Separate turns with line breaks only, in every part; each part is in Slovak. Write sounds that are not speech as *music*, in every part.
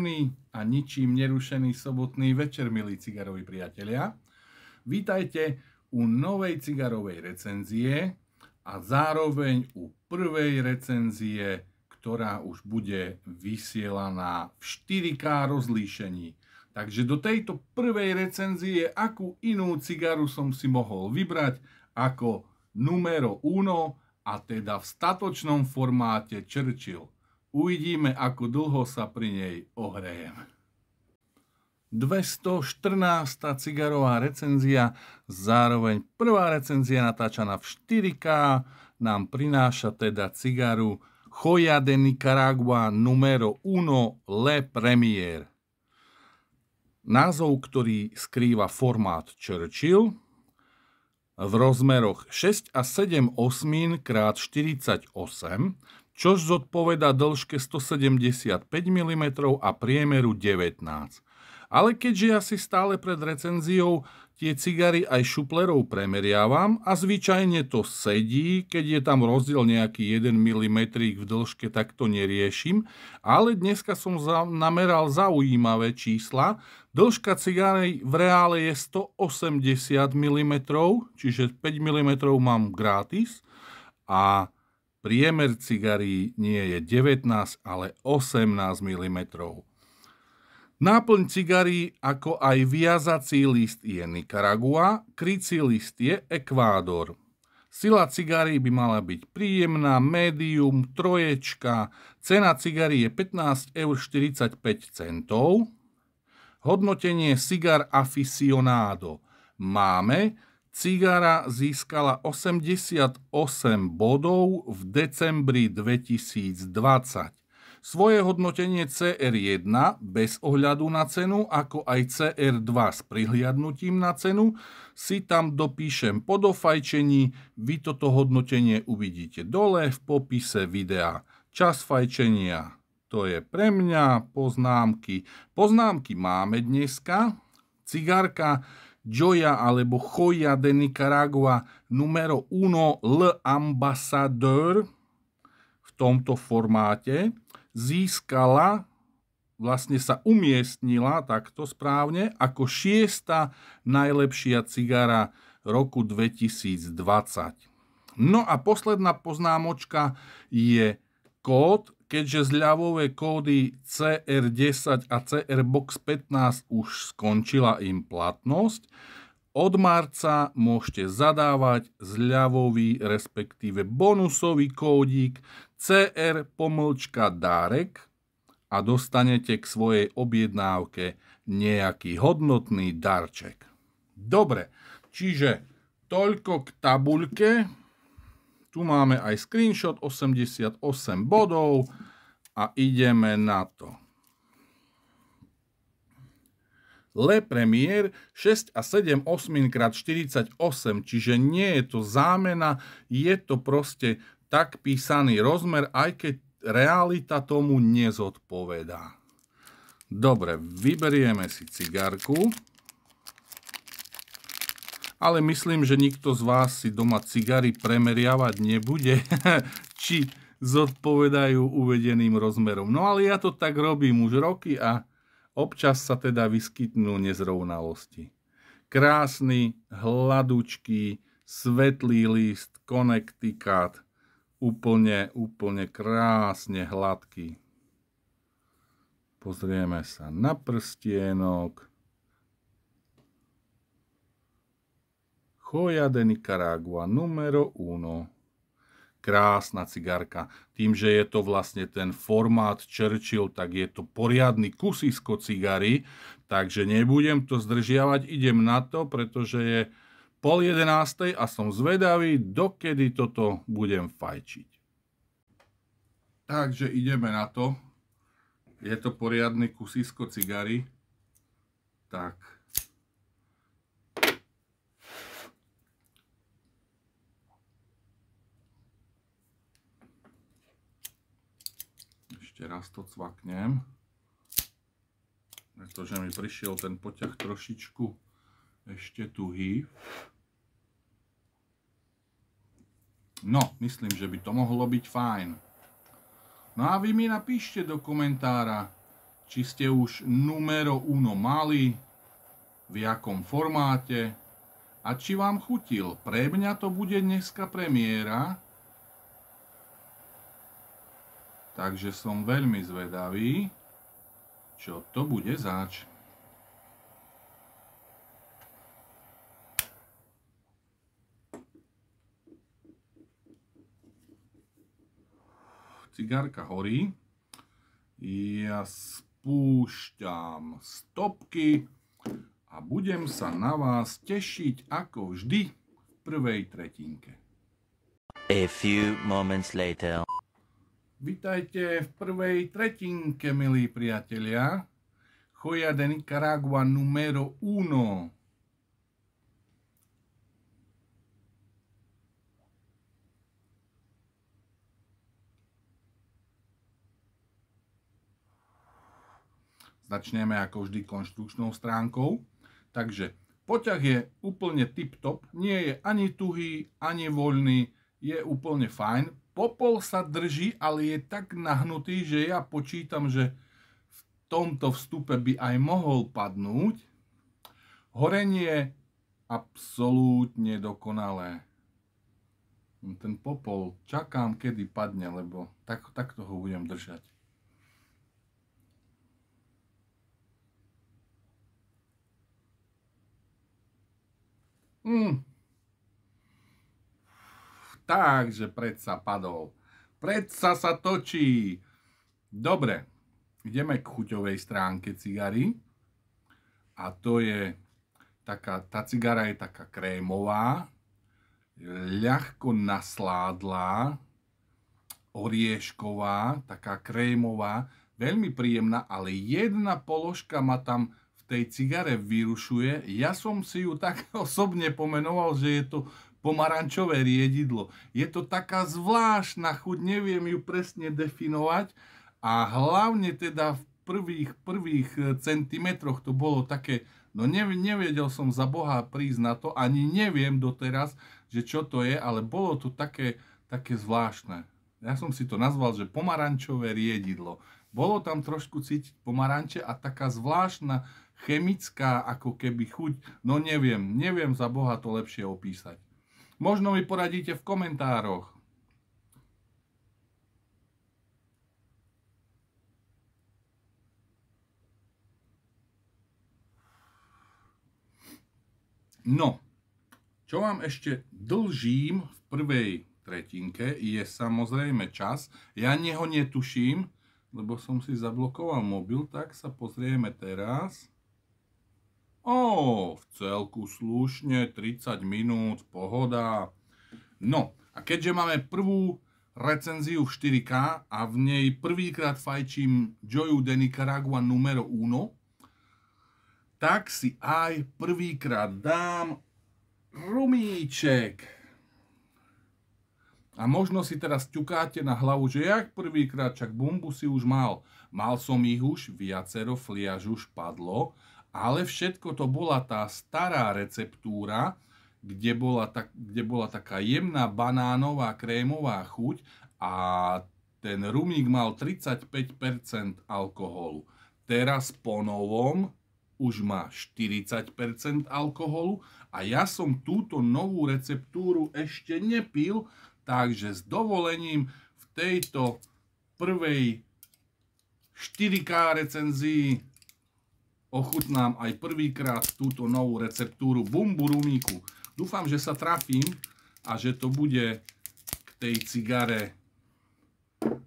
Príjemný a ničím nerušený sobotný večer, milí cigaroví priatelia. Vítajte u novej cigarovej recenzie a zároveň u prvej recenzie, ktorá už bude vysielaná v 4K rozlíšení. Takže do tejto prvej recenzie, akú inú cigaru som si mohol vybrať ako numero uno, a teda v statočnom formáte Churchill – Uvidíme, ako dlho sa pri nej ohrejem. 214. cigarová recenzia, zároveň prvá recenzia natáčaná v 4K, nám prináša teda cigaru Joya de Nicaragua numero 1 Le Premier. Názov, ktorý skrýva formát Churchill v rozmeroch 6 a 7 osmín krát 48 čo zodpoveda dĺžke 175 mm a priemeru 19. Ale keďže ja si stále pred recenziou tie cigary aj šuplerov premeriavam a zvyčajne to sedí, keď je tam rozdiel nejaký 1 mm v dĺžke, tak to neriešim, ale dneska som za- nameral zaujímavé čísla. Dĺžka cigary v reále je 180 mm, čiže 5 mm mám gratis a Priemer cigarí nie je 19, ale 18 mm. Náplň cigarí ako aj viazací list je Nicaragua, krycí list je Ekvádor. Sila cigarí by mala byť príjemná, médium, troječka. Cena cigarí je 15,45 eur. Hodnotenie cigar aficionado. Máme Cigara získala 88 bodov v decembri 2020. Svoje hodnotenie CR1 bez ohľadu na cenu, ako aj CR2 s prihliadnutím na cenu, si tam dopíšem po dofajčení, vy toto hodnotenie uvidíte dole v popise videa. Čas fajčenia, to je pre mňa, poznámky. Poznámky máme dneska. Cigárka Joya alebo Joya de Nicaragua numero 1 Ambasador v tomto formáte získala, vlastne sa umiestnila takto správne, ako šiesta najlepšia cigara roku 2020. No a posledná poznámočka je kód keďže zľavové kódy CR10 a CR Box 15 už skončila im platnosť, od marca môžete zadávať zľavový respektíve bonusový kódik CR pomlčka dárek a dostanete k svojej objednávke nejaký hodnotný darček. Dobre, čiže toľko k tabuľke. Tu máme aj screenshot 88 bodov a ideme na to. Le Premier 6 a 7 8 x 48, čiže nie je to zámena, je to proste tak písaný rozmer, aj keď realita tomu nezodpovedá. Dobre, vyberieme si cigarku ale myslím, že nikto z vás si doma cigary premeriavať nebude, *laughs* či zodpovedajú uvedeným rozmerom. No ale ja to tak robím už roky a občas sa teda vyskytnú nezrovnalosti. Krásny, hladučký, svetlý list, Connecticut, úplne, úplne krásne hladký. Pozrieme sa na prstienok. Joya de Nicaragua numero uno. Krásna cigarka. Tým, že je to vlastne ten formát Churchill, tak je to poriadny kusisko cigary, takže nebudem to zdržiavať, idem na to, pretože je pol jedenástej a som zvedavý, dokedy toto budem fajčiť. Takže ideme na to. Je to poriadny kusisko cigary. Tak. Ešte raz to cvaknem. Pretože mi prišiel ten poťah trošičku ešte tuhý. No, myslím, že by to mohlo byť fajn. No a vy mi napíšte do komentára, či ste už numero uno mali, v jakom formáte a či vám chutil. Pre mňa to bude dneska premiéra, Takže som veľmi zvedavý, čo to bude zač. Cigárka horí. Ja spúšťam stopky a budem sa na vás tešiť ako vždy v prvej tretinke. A few moments later. Vítajte v prvej tretinke, milí priatelia. Joya de Nicaragua numero 1. Začneme ako vždy konštrukčnou stránkou. Takže poťah je úplne tip-top, nie je ani tuhý, ani voľný, je úplne fajn Popol sa drží, ale je tak nahnutý, že ja počítam, že v tomto vstupe by aj mohol padnúť. Horenie absolútne dokonalé. No, ten popol čakám, kedy padne, lebo tak, takto ho budem držať. Mm. Takže predsa padol. Predsa sa točí. Dobre, ideme k chuťovej stránke cigary. A to je taká, tá cigara je taká krémová, ľahko nasládlá, oriešková, taká krémová, veľmi príjemná, ale jedna položka ma tam v tej cigare vyrušuje. Ja som si ju tak *laughs* osobne pomenoval, že je to pomarančové riedidlo. Je to taká zvláštna chuť, neviem ju presne definovať a hlavne teda v prvých, prvých eh, centimetroch to bolo také, no nevedel som za Boha prísť na to, ani neviem doteraz, že čo to je, ale bolo to také, také zvláštne. Ja som si to nazval, že pomarančové riedidlo. Bolo tam trošku cítiť pomaranče a taká zvláštna chemická ako keby chuť, no neviem, neviem za Boha to lepšie opísať. Možno mi poradíte v komentároch. No, čo vám ešte dlžím v prvej tretinke je samozrejme čas. Ja neho netuším, lebo som si zablokoval mobil, tak sa pozrieme teraz. Ó, v celku slušne, 30 minút, pohoda. No, a keďže máme prvú recenziu v 4K a v nej prvýkrát fajčím Joyu de Nicaragua numero 1, tak si aj prvýkrát dám rumíček. A možno si teraz ťukáte na hlavu, že jak prvýkrát, čak bumbu si už mal. Mal som ich už, viacero fliaž už padlo ale všetko to bola tá stará receptúra, kde bola, ta, kde bola taká jemná banánová krémová chuť a ten rumík mal 35% alkoholu. Teraz po novom už má 40% alkoholu a ja som túto novú receptúru ešte nepil, takže s dovolením v tejto prvej 4K recenzii ochutnám aj prvýkrát túto novú receptúru Bumbu Rumíku. Dúfam, že sa trafím a že to bude k tej cigare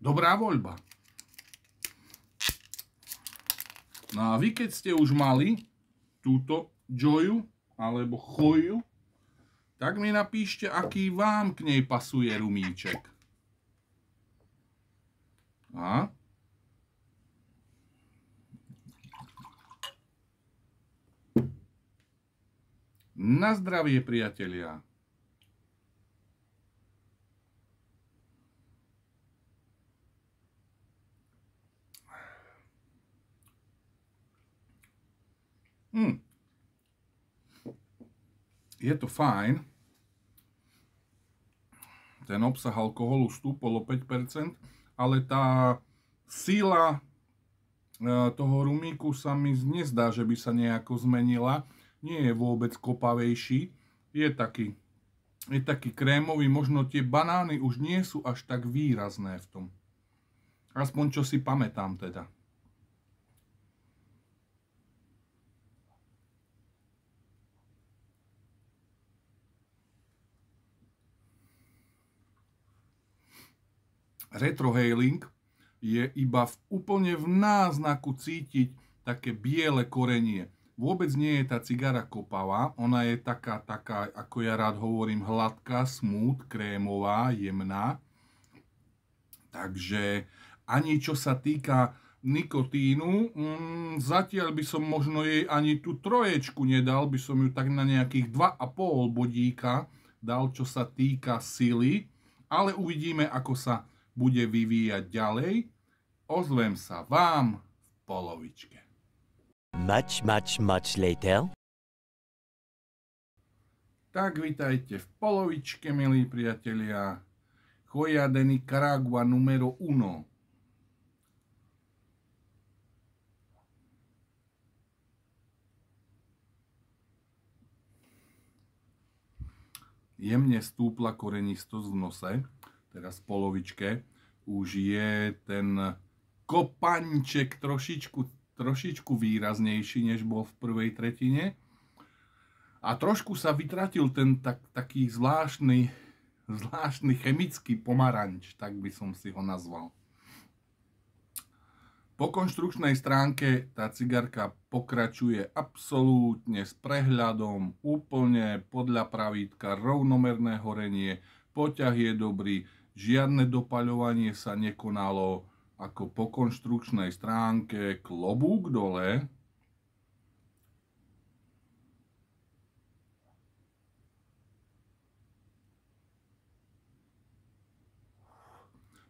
dobrá voľba. No a vy, keď ste už mali túto Joju alebo Choju, tak mi napíšte, aký vám k nej pasuje rumíček. A? Na zdravie, priatelia! Hm. Je to fajn. Ten obsah alkoholu stúpol o 5%, ale tá síla e, toho rumíku sa mi nezdá, že by sa nejako zmenila nie je vôbec kopavejší. Je taký, je taký krémový, možno tie banány už nie sú až tak výrazné v tom. Aspoň čo si pamätám teda. retrohaling je iba v, úplne v náznaku cítiť také biele korenie. Vôbec nie je tá cigara kopavá, ona je taká, taká, ako ja rád hovorím, hladká, smooth, krémová, jemná. Takže ani čo sa týka nikotínu, mm, zatiaľ by som možno jej ani tú troječku nedal, by som ju tak na nejakých 2,5 bodíka dal, čo sa týka sily, ale uvidíme, ako sa bude vyvíjať ďalej. Ozvem sa vám v polovičke. Much, much, much later. Tak vitajte v polovičke, milí priatelia. Joya de Nicaragua numero uno. Jemne stúpla korenistosť v nose, teraz v polovičke. Už je ten kopanček trošičku trošičku výraznejší, než bol v prvej tretine. A trošku sa vytratil ten tak, taký zvláštny, zvláštny chemický pomaranč, tak by som si ho nazval. Po konštrukčnej stránke tá cigarka pokračuje absolútne s prehľadom, úplne podľa pravítka, rovnomerné horenie, poťah je dobrý, žiadne dopaľovanie sa nekonalo, ako po konštrukčnej stránke klobúk dole.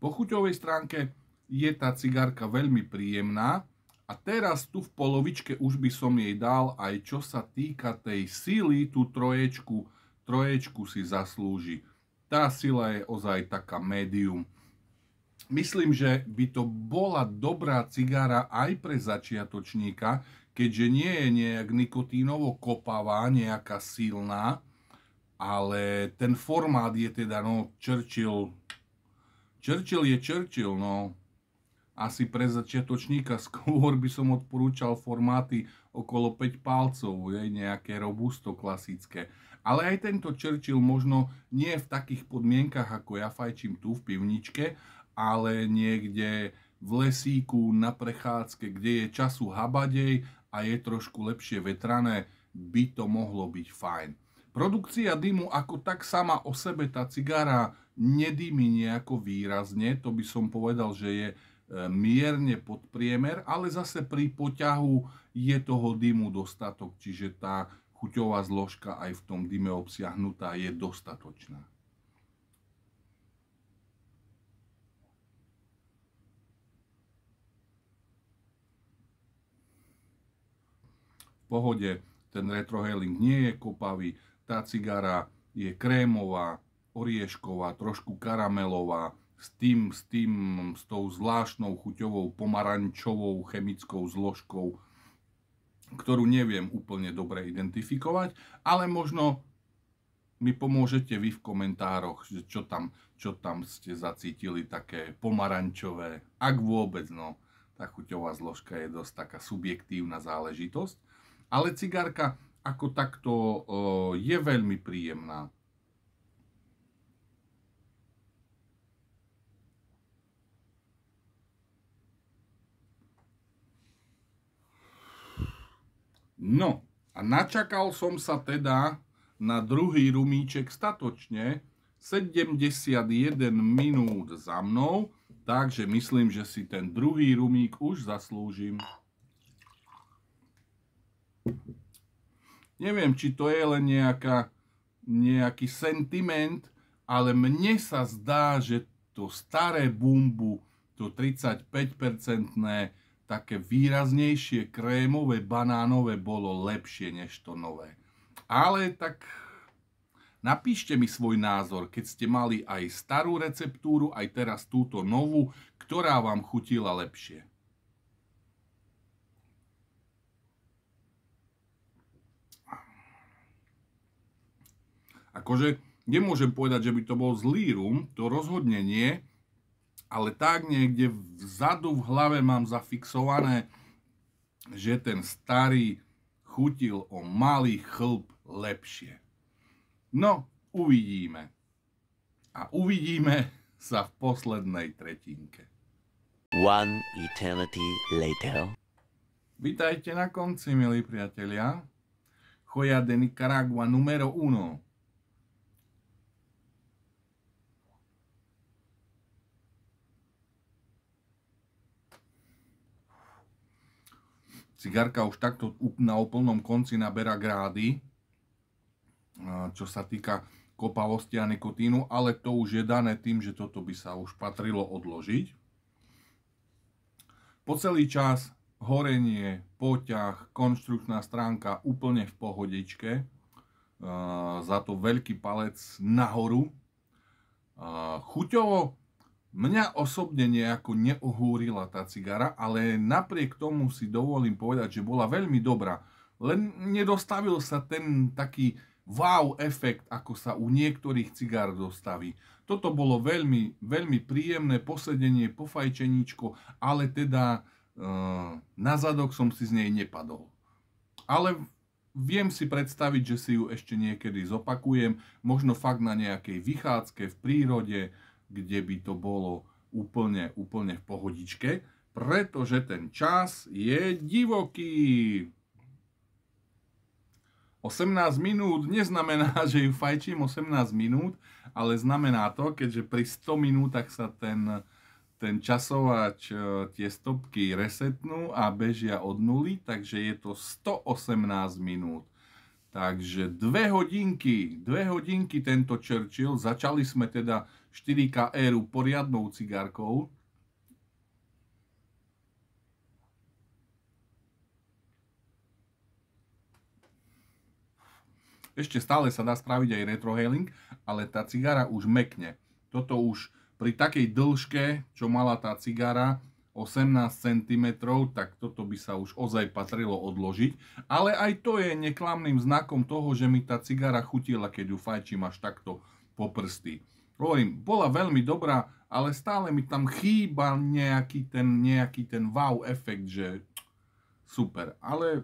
Po chuťovej stránke je tá cigárka veľmi príjemná a teraz tu v polovičke už by som jej dal aj čo sa týka tej sily, tú troječku, troječku si zaslúži. Tá sila je ozaj taká médium. Myslím, že by to bola dobrá cigára aj pre začiatočníka, keďže nie je nejak nikotínovo kopavá, nejaká silná, ale ten formát je teda, no, Churchill, Churchill je Churchill, no. Asi pre začiatočníka skôr by som odporúčal formáty okolo 5 palcov, je, nejaké robusto klasické. Ale aj tento Churchill možno nie v takých podmienkach, ako ja fajčím tu v pivničke, ale niekde v lesíku na prechádzke, kde je času habadej a je trošku lepšie vetrané, by to mohlo byť fajn. Produkcia dymu ako tak sama o sebe tá cigára nedými nejako výrazne, to by som povedal, že je e, mierne pod priemer, ale zase pri poťahu je toho dymu dostatok, čiže tá chuťová zložka aj v tom dyme obsiahnutá je dostatočná. pohode, ten retrohaling nie je kopavý, tá cigara je krémová, oriešková, trošku karamelová, s tým, s tým, s tou zvláštnou chuťovou pomarančovou chemickou zložkou, ktorú neviem úplne dobre identifikovať, ale možno mi pomôžete vy v komentároch, že čo tam, čo tam ste zacítili také pomarančové, ak vôbec, no. Tá chuťová zložka je dosť taká subjektívna záležitosť. Ale cigárka ako takto je veľmi príjemná. No, a načakal som sa teda na druhý rumíček statočne, 71 minút za mnou, takže myslím, že si ten druhý rumík už zaslúžim. Neviem, či to je len nejaká, nejaký sentiment, ale mne sa zdá, že to staré bumbu, to 35-percentné, také výraznejšie krémové banánové bolo lepšie než to nové. Ale tak napíšte mi svoj názor, keď ste mali aj starú receptúru, aj teraz túto novú, ktorá vám chutila lepšie. Akože nemôžem povedať, že by to bol zlý rum, to rozhodne nie, ale tak niekde vzadu v hlave mám zafixované, že ten starý chutil o malý chlp lepšie. No, uvidíme. A uvidíme *laughs* sa v poslednej tretinke. One eternity later. Vítajte na konci, milí priatelia. Choja de Nicaragua numero 1. cigárka už takto na úplnom konci naberá grády, čo sa týka kopavosti a nikotínu, ale to už je dané tým, že toto by sa už patrilo odložiť. Po celý čas horenie, poťah, konštrukčná stránka úplne v pohodičke. za to veľký palec nahoru. chuťovo Mňa osobne nejako neohúrila tá cigara, ale napriek tomu si dovolím povedať, že bola veľmi dobrá. Len nedostavil sa ten taký wow efekt, ako sa u niektorých cigár dostaví. Toto bolo veľmi, veľmi príjemné posedenie, pofajčeníčko, ale teda e, na zadok som si z nej nepadol. Ale viem si predstaviť, že si ju ešte niekedy zopakujem, možno fakt na nejakej vychádzke v prírode, kde by to bolo úplne, úplne v pohodičke, pretože ten čas je divoký. 18 minút neznamená, *laughs* že ju fajčím 18 minút, ale znamená to, keďže pri 100 minútach sa ten, ten časovač, e, tie stopky resetnú a bežia od nuly, takže je to 118 minút. Takže dve hodinky, dve hodinky tento Churchill, začali sme teda 4K éru poriadnou cigárkou. Ešte stále sa dá spraviť aj retrohaling, ale tá cigára už mekne. Toto už pri takej dĺžke, čo mala tá cigara, 18 cm, tak toto by sa už ozaj patrilo odložiť. Ale aj to je neklamným znakom toho, že mi tá cigára chutila, keď ju fajčím až takto po prsty. Hovorím, bola veľmi dobrá, ale stále mi tam chýba nejaký ten, nejaký ten wow efekt, že super. Ale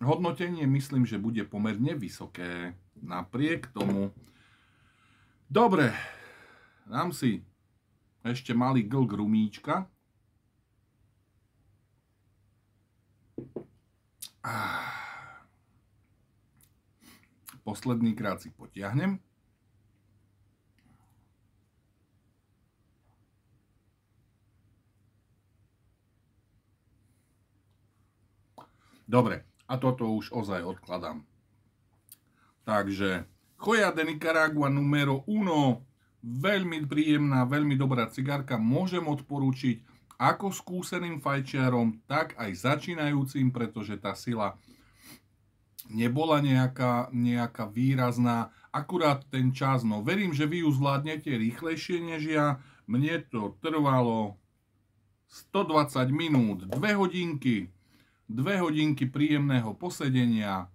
hodnotenie myslím, že bude pomerne vysoké napriek tomu. Dobre, dám si ešte malý glk rumíčka. Ah. Posledný krát si potiahnem. Dobre, a toto už ozaj odkladám. Takže Choja de Nicaragua numero 1, veľmi príjemná, veľmi dobrá cigárka, môžem odporúčiť ako skúseným fajčiarom, tak aj začínajúcim, pretože tá sila nebola nejaká, nejaká výrazná, akurát ten čas, no verím, že vy ju zvládnete rýchlejšie než ja, mne to trvalo 120 minút, 2 hodinky, dve hodinky príjemného posedenia,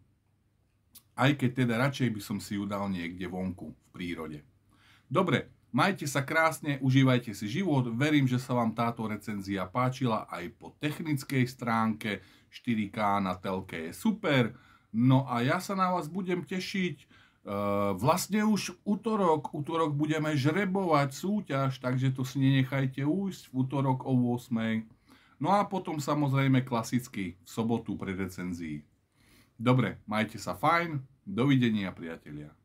aj keď teda radšej by som si ju dal niekde vonku, v prírode. Dobre, majte sa krásne, užívajte si život, verím, že sa vám táto recenzia páčila aj po technickej stránke, 4K na telke je super, no a ja sa na vás budem tešiť, e, vlastne už útorok, útorok budeme žrebovať súťaž, takže to si nenechajte újsť v útorok o 8. No a potom samozrejme klasicky v sobotu pri recenzii. Dobre, majte sa fajn, dovidenia priatelia.